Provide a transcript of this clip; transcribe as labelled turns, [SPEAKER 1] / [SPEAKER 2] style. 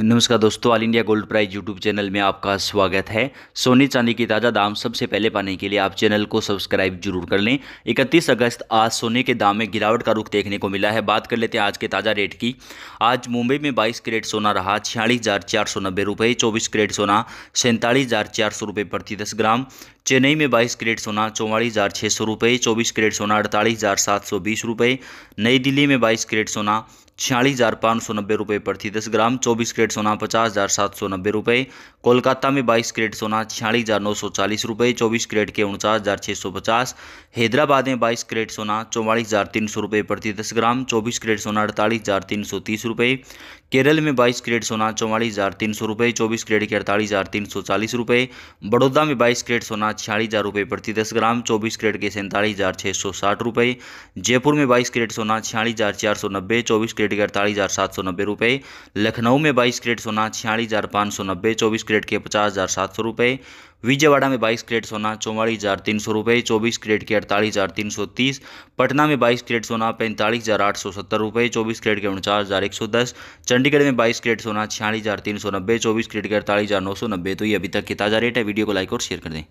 [SPEAKER 1] नमस्कार दोस्तों all India gold price YouTube channel में आपका स्वागत है सोने चांदी के ताज़ा दाम सबसे पहले पाने के लिए आप चैनल को सब्सक्राइब जरूर कर लें 31 अगस्त आज सोने के दाम में गिरावट का रुख देखने को मिला है बात कर लेते हैं आज के ताज़ा रेट की आज मुंबई में 22 करेट सोना रहा छियालीस हज़ार चार सौ नब्बे रुपये चौबीस करेट सोना सैंतालीस हज़ार चार सौ रुपये प्रति दस ग्राम चेन्नई में 22 करेट सोना चौवालीस हज़ार छः सौ रुपये चौबीस करेट सोना अड़तालीस हज़ार सात सौ बीस रुपये नई दिल्ली में 22 करेट सोना छियालीस हज़ार पाँच सौ नब्बे रुपये प्रति दस ग्राम चौबीस करेट सोना पचास हज़ार सात सौ नब्बे रुपये कोलकाता में बाईस करेट सोना छियालीस हज़ार नौ सौ चालीस रुपये चौबीस करेट के उनचास हज़ार छः सौ पचास हैदराबाद में बाईस करेट सोना चौवालीस हज़ार तीन सौ रुपये प्रति दस ग्राम चौबीस करेट सोना अड़तालीस हज़ार तीन सौ तीस रुपये केरल में बाईस करेट सोना चौवालीस हज़ार तीन सौ रुपये चौबीस करेट के अड़तालीस हज़ार तीन सौ चालीस रुपये बड़ौदा में बाईस करेट सोना छियालीस हज़ार रुपये प्रति दस ग्राम चौबीस करेट के सैंतालीस हज़ार छः सौ साठ रुपये जयपुर में बाईस करेट सोना छियालीस हज़ार चार सौ नब्बे चौबीस करेट क्रेट के अड़तालीस हज़ार सात सौ नब्बे रुपये लखनऊ में बाईस क्रेड सोना छियालीस हज़ार पाँच सौ नब्बे चौबीस क्रेड के पचास हज़ार सात सौ रुपये विजयवाड़ा में बाईस क्रेट सोना चौवालीस हज़ार तीन सौ रुपये चौबीस क्रेड के अड़तालीस हज़ार तीन सौ तीस पटना में बाईस क्रेड सोना पैंतालीस हज़ार आठ सौ सत्तर रुपये चौबीस क्रेड के उनचास हज़ार एक सौ दस चंडीगढ़ में बाईस क्रेड सोना छियालीस हज़ार तीन सौ नब्बे चौबीस क्रेड के अड़तालीस हज़ार नौ सौ नब्बे तो ये अभी तक के ताज़ा रेट है वीडियो को लाइक और शेयर कर दें